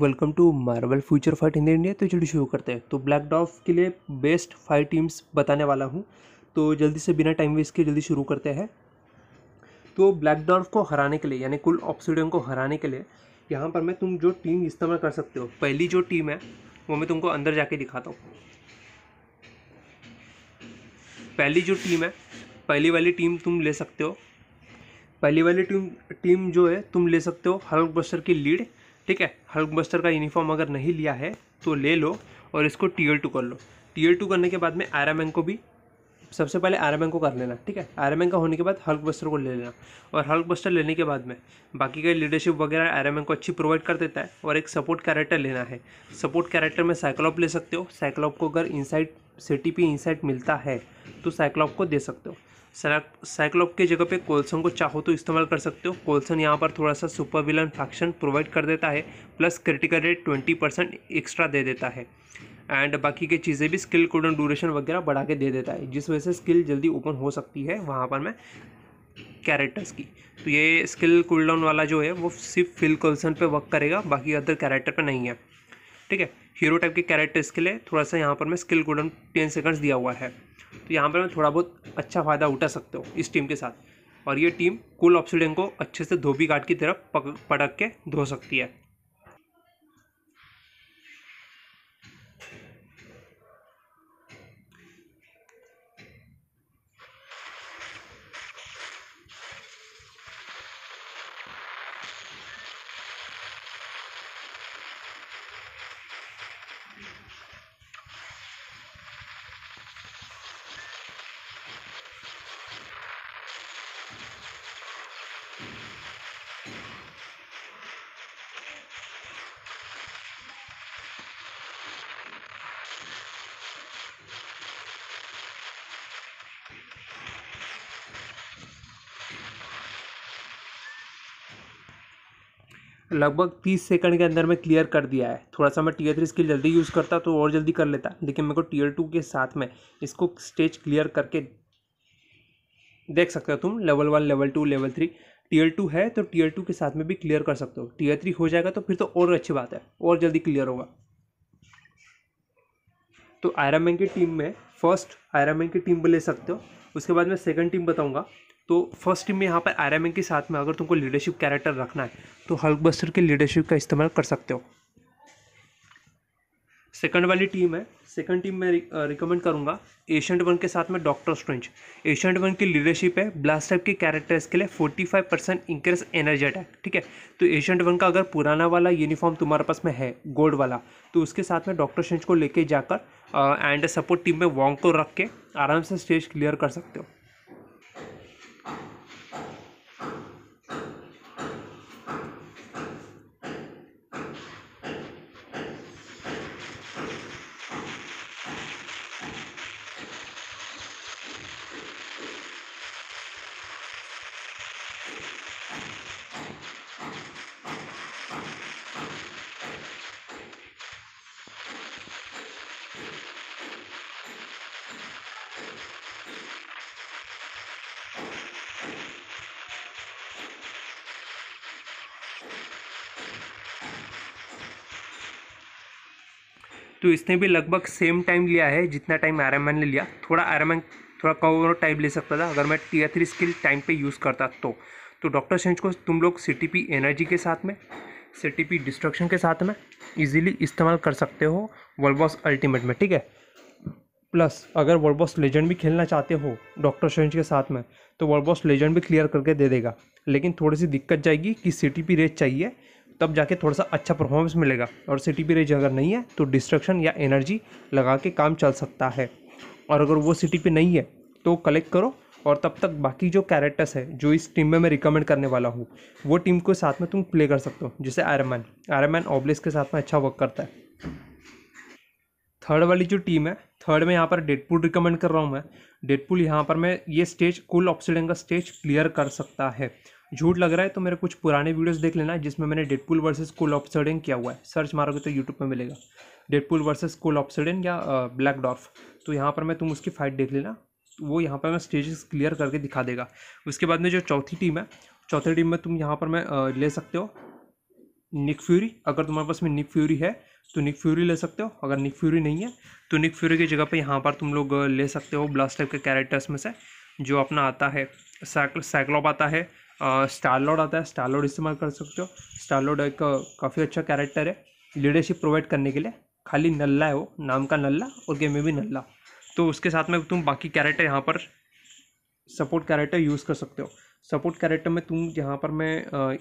welcome to Marvel Future Fight in India तो जल्दी शुरू करते हैं तो ब्लैक डॉफ के लिए बेस्ट फाइव टीम्स बताने वाला हूँ तो जल्दी से बिना टाइम वेस्ट के जल्दी शुरू करते हैं तो ब्लैक डॉफ को हराने के लिए यानी कुल ऑप्सीडियम को हराने के लिए यहाँ पर मैं तुम जो टीम इस्तेमाल कर सकते हो पहली जो टीम है वो मैं तुमको अंदर जाके दिखाता हूँ पहली जो टीम है पहली वाली टीम तुम ले सकते हो पहली वाली टीम टीम जो है तुम ले सकते हो हल्क बस्टर की लीड ठीक है हल्क बस्टर का यूनिफॉर्म अगर नहीं लिया है तो ले लो और इसको टीयर टू कर लो टीयर टू करने के बाद में आयरमैन को भी सबसे पहले आयरमैन को कर लेना ठीक है आयरमैन का होने के बाद हल्क बस्टर को ले लेना और हल्क बस्टर लेने के बाद में बाकी का लीडरशिप वगैरह आयरमैन को अच्छी प्रोवाइड कर देता है और एक सपोर्ट कैरेक्टर लेना है सपोर्ट कैरेक्टर में साइक्लॉप ले सकते हो साइक्लॉप को अगर इनसाइड सिटी पे इनसाइट मिलता है तो साइक्लॉप को दे सकते हो साइक्लोप की जगह पे कोल्सन को चाहो तो इस्तेमाल कर सकते हो कोल्सन यहाँ पर थोड़ा सा सुपर विलन फैक्शन प्रोवाइड कर देता है plus critical rate twenty percent extra दे देता है एंड बाकी के चीज़ें भी स्किल कोडन ड्यूरेशन वगैरह बढ़ा के दे देता है जिस वजह से स्किल जल्दी ओपन हो सकती है वहाँ पर मैं कैरेक्टर्स की तो ये स्किल कूल डाउन वाला जो है वो सिर्फ फिल कोल्सन पे वर्क करेगा बाकी अदर कैरेक्टर पे नहीं है ठीक है हीरो टाइप के कैरेक्टर्स के लिए थोड़ा सा यहाँ पर मैं स्किल गोल्डन टेन सेकंड्स दिया हुआ है तो यहाँ पर मैं थोड़ा बहुत अच्छा फ़ायदा उठा सकते हो इस टीम के साथ और ये टीम कुल ऑप्सीडेंट को अच्छे से धोबी घाट की तरफ पक, पटक के धो सकती है लगभग तीस सेकंड के अंदर मैं क्लियर कर दिया है थोड़ा सा मैं टीयर थ्री स्किल जल्दी यूज़ करता तो और जल्दी कर लेता लेकिन मेरे को टीयर टू के साथ में इसको स्टेज क्लियर करके देख सकते हो तुम level one level two level three tier two है तो टीयर टू के साथ में भी क्लियर कर सकते हो टीयर थ्री हो जाएगा तो फिर तो और अच्छी बात है और जल्दी क्लियर होगा तो आयरन मैन की टीम में फर्स्ट आयरन मैन की टीम ले सकते हो उसके बाद मैं सेकंड टीम बताऊंगा तो फर्स्ट टीम में यहाँ पर आर के साथ में अगर तुमको लीडरशिप कैरेक्टर रखना है तो हल्क बस्टर के लीडरशिप का इस्तेमाल कर सकते हो सेकंड वाली टीम है सेकंड टीम मैं रिकमेंड करूँगा एशियंट वन के साथ में डॉक्टर स्ट्रेंच एशियंट वन की लीडरशिप है ब्लास्ट टाइप के कैरेक्टर्स के लिए forty five percent increase energy attack ठीक है तो एशियंट वन का अगर पुराना वाला यूनिफॉर्म तुम्हारे पास में है गोल्ड वाला तो उसके साथ में डॉक्टर स्ट्रेंच को लेके जाकर एंड सपोर्ट टीम में वॉन्ग को रख के आराम से स्टेज क्लियर कर सकते हो तो इसने भी लगभग सेम टाइम लिया है जितना टाइम आयरन ने लिया थोड़ा एन थोड़ा कम और टाइम ले सकता था अगर मैं टीयर थ्री स्किल टाइम पे यूज़ करता तो तो डॉक्टर सेंच को तुम लोग सी एनर्जी के साथ में सी डिस्ट्रक्शन के साथ में इजीली इस्तेमाल कर सकते हो वर्ल्ड बॉस अल्टीमेट में ठीक है प्लस अगर वर्ल्ड बॉस लेजेंड भी खेलना चाहते हो डॉक्टर स्ट्रेंज के साथ में तो वर्ल्ड बॉस लेजेंड भी क्लियर करके दे देगा लेकिन थोड़ी सी दिक्कत जाएगी कि सी टी पी रेट चाहिए तब जाके थोड़ा सा अच्छा परफॉर्मेंस मिलेगा और सिटी पी रेज अगर नहीं है तो डिस्ट्रक्शन या एनर्जी लगा के काम चल सकता है और अगर वो सिटी पे नहीं है तो कलेक्ट करो और तब तक बाकी जो कैरेक्टर्स है जो इस टीम में मैं रिकमेंड करने वाला हूँ वो टीम को साथ में तुम प्ले कर सकते हो जैसे आयरमैन आयरमैन ओबलिस के साथ में अच्छा वर्क करता है थर्ड वाली जो टीम है थर्ड में यहाँ पर डेडपुल रिकमेंड कर रहा हूँ मैं डेडपुल यहाँ पर मैं ये स्टेज कुल ऑक्सीडन का स्टेज क्लियर कर सकता है झूठ लग रहा है तो मेरे कुछ पुराने वीडियोस देख लेना जिसमें मैंने डेडपुल वर्सेस कुल ऑप्सर्डन किया हुआ है सर्च मारोगे तो यूट्यूब पर मिलेगा डेडपुल वर्सेज कुल ऑप्सर्डन या ब्लैक डॉर्फ तो यहाँ पर मैं तुम उसकी फाइट देख लेना वो यहाँ पर मैं स्टेजेस क्लियर करके दिखा देगा उसके बाद में जो चौथी टीम है चौथी टीम में तुम यहाँ पर मैं ले सकते हो निक फ्यूरी अगर तुम्हारे पास में निक फ्यूरी है तो निक फ्यूरी ले सकते हो अगर निक फ्यूरी नहीं है तो निक फ्यूरी की जगह पर यहाँ पर तुम लोग ले सकते हो ब्लास्ट टाइप के कैरेक्टर्स में से जो अपना आता है साइक्लॉप आता है स्टारलॉड आता है स्टारलॉड इस्तेमाल कर सकते हो स्टारलॉड एक काफ़ी अच्छा कैरेक्टर है लीडरशिप प्रोवाइड करने के लिए खाली नल्ला है वो नाम का नल्ला और गेम में भी नल्ला तो उसके साथ में तुम बाकी कैरेक्टर यहाँ पर सपोर्ट कैरेक्टर यूज़ कर सकते हो सपोर्ट कैरेक्टर में तुम यहाँ पर मैं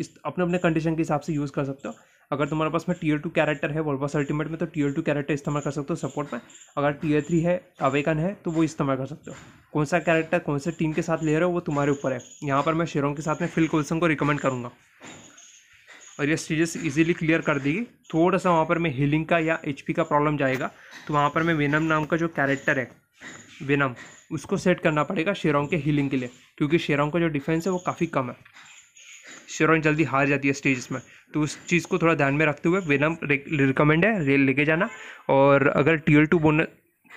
इस अपने अपने कंडीशन के हिसाब से यूज़ कर सकते हो अगर तुम्हारे पास में टीयर टू कैरेक्टर है वर्बस अल्टीमेट में तो टीयर टू कैरेक्टर इस्तेमाल कर सकते हो सपोर्ट में अगर टीयर थ्री है अवेकन है तो वो इस्तेमाल कर सकते हो कौन सा कैरेक्टर कौन से टीम के साथ ले रहे हो वो तुम्हारे ऊपर है यहाँ पर मैं शेरों के साथ में फिल कोल्सन को रिकमेंड करूँगा और ये स्टेजेस इजीली क्लियर कर देगी थोड़ा सा वहाँ पर मैं हीलिंग का या एच का प्रॉब्लम जाएगा तो वहाँ पर मैं वेनम नाम का जो कैरेक्टर है वेनम उसको सेट करना पड़ेगा शेरोंग के हीलिंग के लिए क्योंकि शेरोंग का जो डिफेंस है वो काफ़ी कम है शेरोइन जल्दी हार जाती है स्टेज में तो उस चीज़ को थोड़ा ध्यान में रखते हुए वेनम रिकमेंड है रेल लेके जाना और अगर टीयर टू बोन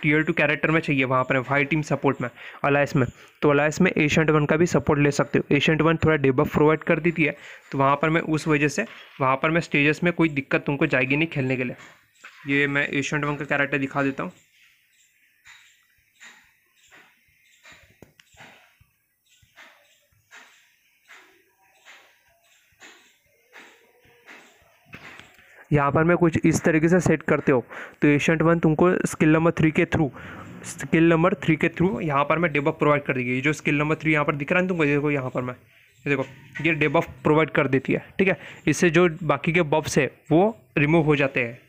टीयर टू कैरेक्टर में चाहिए वहाँ पर फाइव टीम सपोर्ट में अलायस में तो अलायस में एशियंट वन का भी सपोर्ट ले सकते हो एशियंट वन थोड़ा डेबअप प्रोवाइड कर देती है तो वहाँ पर मैं उस वजह से वहाँ पर मैं स्टेजेस में कोई दिक्कत तुमको जाएगी नहीं खेलने के लिए ये मैं एशियंट वन का कैरेक्टर दिखा देता हूँ यहाँ पर मैं कुछ इस तरीके से सेट करते हो तो एशंट वन तुमको स्किल नंबर थ्री के थ्रू स्किल नंबर थ्री के थ्रू यहाँ पर मैं ऑफ प्रोवाइड कर देगी जो स्किल नंबर थ्री यहाँ पर दिख रहा है तुमको देखो यहाँ पर मैं ये देखो ये ऑफ प्रोवाइड कर देती है ठीक है इससे जो बाकी के बफ्स है वो रिमूव हो जाते हैं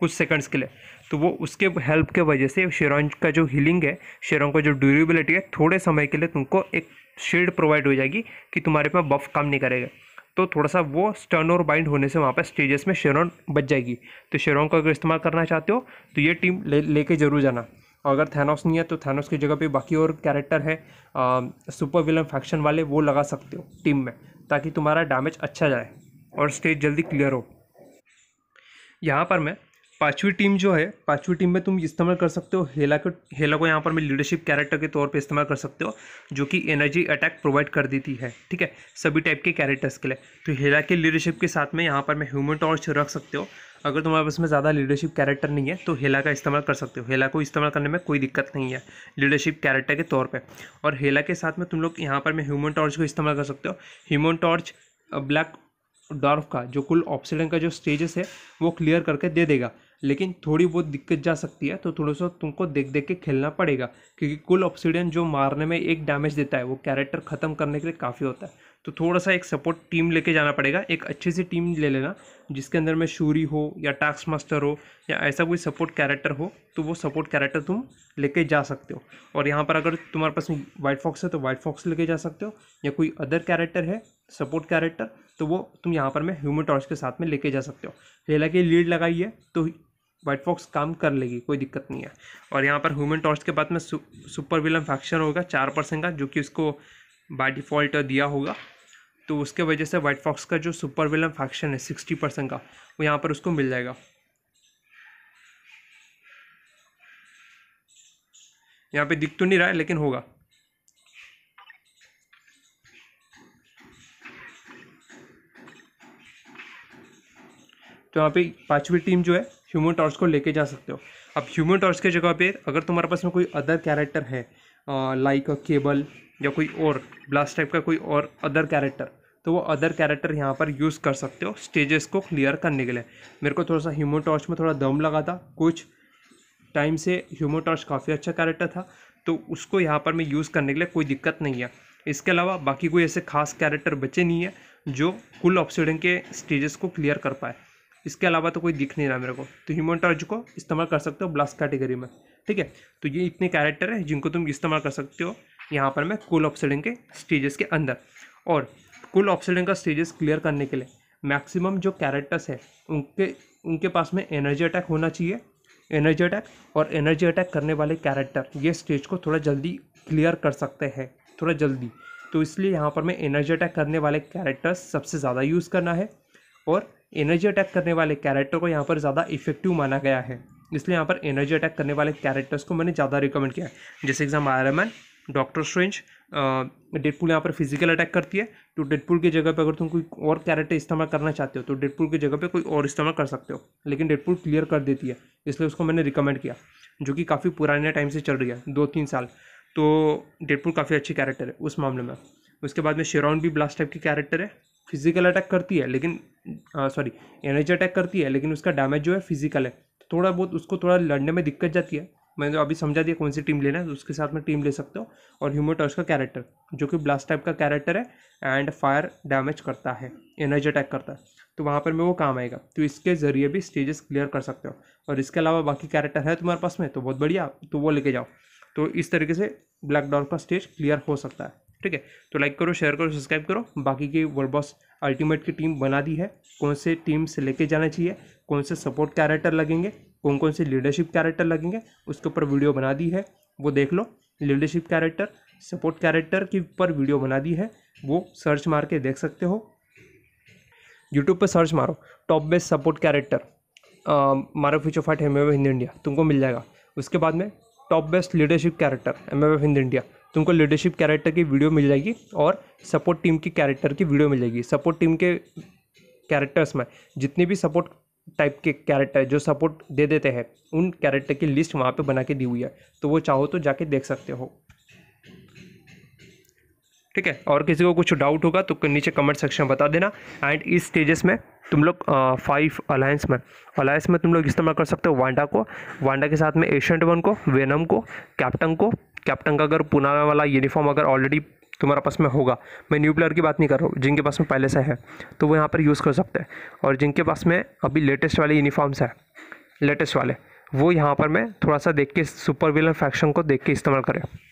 कुछ सेकंड्स के लिए तो वो उसके हेल्प के वजह से शेरों का जो हीलिंग है शेरों का जो ड्यूरेबिलिटी है थोड़े समय के लिए तुमको एक शेड प्रोवाइड हो जाएगी कि तुम्हारे पास बफ काम नहीं करेगा तो थोड़ा सा वो स्टर्न और बाइंड होने से वहाँ पर स्टेजेस में शेरॉन बच जाएगी तो शेरॉन को अगर इस्तेमाल करना चाहते हो तो ये टीम ले लेके जरूर जाना और अगर थैनोस नहीं है तो थैनोस की जगह पे बाकी और कैरेक्टर है आ, सुपर विलन फैक्शन वाले वो लगा सकते हो टीम में ताकि तुम्हारा डैमेज अच्छा जाए और स्टेज जल्दी क्लियर हो यहाँ पर मैं पांचवी टीम जो है पांचवी टीम में तुम इस्तेमाल कर सकते हो हेला को हेला को यहाँ पर मैं लीडरशिप कैरेक्टर के तौर पे इस्तेमाल कर सकते हो जो कि एनर्जी अटैक प्रोवाइड कर देती है ठीक है सभी टाइप के कैरेक्टर्स के लिए तो हेला के लीडरशिप के साथ में यहाँ पर मैं ह्यूमन टॉर्च रख सकते हो अगर तुम्हारे पास में ज़्यादा लीडरशिप कैरेक्टर नहीं है तो हेला का इस्तेमाल कर सकते हो हेला को इस्तेमाल करने में कोई दिक्कत नहीं है लीडरशिप कैरेक्टर के तौर पर और हेला के साथ में तुम लोग यहाँ पर मैं ह्यूमन टॉर्च को इस्तेमाल कर सकते हो ह्यूमन टॉर्च ब्लैक डॉर्फ का जो कुल ऑप्सीडन का जो स्टेजेस है वो क्लियर करके दे देगा लेकिन थोड़ी बहुत दिक्कत जा सकती है तो थोड़ा सा तुमको देख देख के खेलना पड़ेगा क्योंकि कुल ऑप्सीडियन जो मारने में एक डैमेज देता है वो कैरेक्टर ख़त्म करने के लिए काफ़ी होता है तो थोड़ा सा एक सपोर्ट टीम लेके जाना पड़ेगा एक अच्छी सी टीम ले लेना जिसके अंदर में शूरी हो या टास्क मास्टर हो या ऐसा कोई सपोर्ट कैरेक्टर हो तो वो सपोर्ट कैरेक्टर तुम लेके जा सकते हो और यहाँ पर अगर तुम्हारे पास वाइट फॉक्स है तो वाइट फॉक्स लेके जा सकते हो या कोई अदर कैरेक्टर है सपोर्ट कैरेक्टर तो वो तुम यहाँ पर मैं ह्यूमन टॉर्च के साथ में लेके जा सकते हो हेला की लीड लगाई है तो वाइट फॉक्स काम कर लेगी कोई दिक्कत नहीं है और यहाँ पर ह्यूमन टॉर्च के बाद में सु, सुपर विलन फैक्शन होगा चार परसेंट का जो कि उसको बाई डिफ़ॉल्ट दिया होगा तो उसके वजह से वाइट फॉक्स का जो सुपर विलन फैक्शन है सिक्सटी परसेंट का वो यहाँ पर उसको मिल जाएगा यहाँ पे दिख तो नहीं रहा है लेकिन होगा तो यहाँ पे पांचवी टीम जो है ह्यूमन टॉर्च को लेके जा सकते हो अब ह्यूमन टॉर्च की जगह पे अगर तुम्हारे पास में कोई अदर कैरेक्टर है लाइक केबल या कोई और ब्लास्ट टाइप का कोई और अदर कैरेक्टर तो वो अदर कैरेक्टर यहाँ पर यूज़ कर सकते हो स्टेजेस को क्लियर करने के लिए मेरे को थोड़ा सा ह्यूमन टॉर्च में थोड़ा दम लगा था कुछ टाइम से ह्यूमन टॉर्च काफ़ी अच्छा कैरेक्टर था तो उसको यहाँ पर मैं यूज़ करने के लिए कोई दिक्कत नहीं है इसके अलावा बाकी कोई ऐसे खास कैरेक्टर बचे नहीं है जो कुल ऑप्सीडन के स्टेजेस को क्लियर कर पाए इसके अलावा तो कोई दिख नहीं रहा मेरे को तो ह्यूमन टॉर्च को इस्तेमाल कर सकते हो ब्लास्ट कैटेगरी में ठीक है तो ये इतने कैरेक्टर हैं जिनको तुम इस्तेमाल कर सकते हो यहाँ पर मैं कुल ऑप्सलिंग के स्टेजेस के अंदर और कुल ऑप्सलिंग का स्टेजेस क्लियर करने के लिए मैक्सिमम जो कैरेक्टर्स है उनके उनके पास में एनर्जी अटैक होना चाहिए एनर्जी अटैक और एनर्जी अटैक करने वाले कैरेक्टर ये स्टेज को थोड़ा जल्दी क्लियर कर सकते हैं थोड़ा जल्दी तो इसलिए यहाँ पर मैं एनर्जी अटैक करने वाले कैरेक्टर्स सबसे ज़्यादा यूज़ करना है और एनर्जी अटैक करने वाले कैरेक्टर को यहाँ पर ज़्यादा इफेक्टिव माना गया है इसलिए यहाँ पर एनर्जी अटैक करने वाले कैरेक्टर्स को मैंने ज़्यादा रिकमेंड किया है जैसे exam Iron Man Doctor Strange Deadpool यहाँ पर फिजिकल अटैक करती है तो डेडपुल की जगह पर अगर तुम कोई और कैरेक्टर इस्तेमाल करना चाहते हो तो डेडपुल की जगह पर कोई और इस्तेमाल कर सकते हो लेकिन डेडपुल क्लियर कर देती है इसलिए उसको मैंने रिकमेंड किया जो कि काफ़ी पुराने टाइम से चल रही है दो तीन साल तो डेडपुल काफ़ी अच्छी कैरेक्टर है उस मामले में उसके बाद में शेरॉन भी ब्लास्ट टाइप की कैरेक्टर है फिजिकल अटैक करती है लेकिन सॉरी एनर्जी अटैक करती है लेकिन उसका डैमेज जो है फिजिकल है तो थोड़ा बहुत उसको थोड़ा लड़ने में दिक्कत जाती है मैंने तो अभी समझा दिया कौन सी टीम लेना है तो उसके साथ में टीम ले सकते हो और ह्यूमोटर्स का कैरेक्टर जो कि ब्लास्ट टाइप का कैरेक्टर है एंड फायर डैमेज करता है एनर्जी अटैक करता है तो वहाँ पर मैं वो काम आएगा तो इसके ज़रिए भी स्टेजेस क्लियर कर सकते हो और इसके अलावा बाकी कैरेक्टर है तुम्हारे पास में तो बहुत बढ़िया तो वो लेके जाओ तो इस तरीके से ब्लैक डॉग का स्टेज क्लियर हो सकता है ठीक है तो लाइक करो शेयर करो सब्सक्राइब करो बाकी की वर्ल्ड बॉस अल्टीमेट की टीम बना दी है कौन से टीम से लेके जाना चाहिए कौन से सपोर्ट कैरेक्टर लगेंगे कौन कौन से लीडरशिप कैरेक्टर लगेंगे उसके ऊपर वीडियो बना दी है वो देख लो लीडरशिप कैरेक्टर सपोर्ट कैरेक्टर के ऊपर वीडियो बना दी है वो सर्च मार के देख सकते हो यूट्यूब पर सर्च मारो टॉप बेस्ट सपोर्ट कैरेक्टर मारो Future Fight M F Hind India तुमको मिल जाएगा उसके बाद में top best leadership character M F Hind India तुमको लीडरशिप कैरेक्टर की वीडियो मिल जाएगी और सपोर्ट टीम की कैरेक्टर की वीडियो मिल जाएगी सपोर्ट टीम के कैरेक्टर्स में जितने भी सपोर्ट टाइप के कैरेक्टर जो सपोर्ट दे देते हैं उन कैरेक्टर की लिस्ट वहाँ पे बना के दी हुई है तो वो चाहो तो जाके देख सकते हो ठीक है और किसी को कुछ डाउट होगा तो नीचे कमेंट सेक्शन में बता देना एंड इस स्टेजेस में तुम लोग फाइव अलायंस में अलायंस में तुम लोग इस्तेमाल कर सकते हो वांडा को वांडा के साथ में एशियंट वन को वेनम को कैप्टन को कैप्टन का अगर पुनावे वाला यूनिफॉर्म अगर ऑलरेडी तुम्हारे पास में होगा मैं न्यू प्लेयर की बात नहीं कर रहा हूँ जिनके पास में पहले से है तो वो यहाँ पर यूज़ कर सकते हैं और जिनके पास में अभी लेटेस्ट वाले यूनिफॉर्म्स हैं लेटेस्ट वाले वो यहाँ पर मैं थोड़ा सा देख के सुपर विलन फैक्शन को देख के इस्तेमाल करें